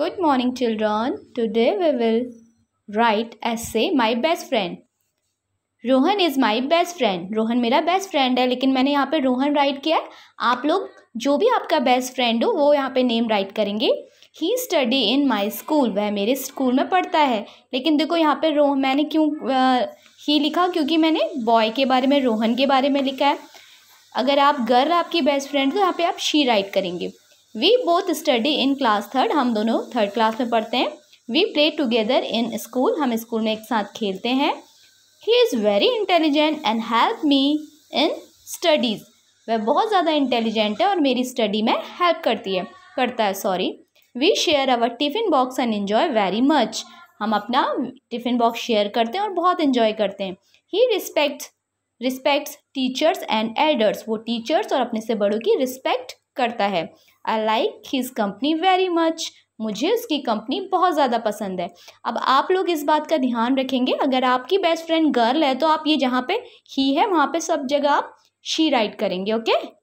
Good morning children. Today we will write essay My best friend. Rohan is my best friend Rohan मेरा best friend है लेकिन मैंने यहाँ पे रोहन राइट किया है आप लोग जो भी आपका बेस्ट फ्रेंड हो वो यहाँ पे नेम राइट करेंगे ही स्टडी इन माई स्कूल वह मेरे स्कूल में पढ़ता है लेकिन देखो यहाँ पे रोह मैंने क्यों ही लिखा क्योंकि मैंने बॉय के बारे में रोहन के बारे में लिखा है अगर आप गर्ल आपकी बेस्ट फ्रेंड तो यहाँ पे आप शी राइट करेंगे we both study in class third हम दोनों थर्ड क्लास में पढ़ते हैं we play together in school हम स्कूल में एक साथ खेलते हैं he is very intelligent and help me in studies वह बहुत ज़्यादा इंटेलिजेंट है और मेरी स्टडी में हेल्प करती है करता है sorry we share our tiffin box and enjoy very much हम अपना टिफ़िन बॉक्स शेयर करते हैं और बहुत इन्जॉय करते हैं he respect respects teachers and elders वो टीचर्स और अपने से बड़ों की रिस्पेक्ट करता है I like his company very much मुझे उसकी कंपनी बहुत ज़्यादा पसंद है अब आप लोग इस बात का ध्यान रखेंगे अगर आपकी बेस्ट फ्रेंड गर्ल है तो आप ये जहाँ पे ही है वहाँ पे सब जगह आप शी राइट करेंगे ओके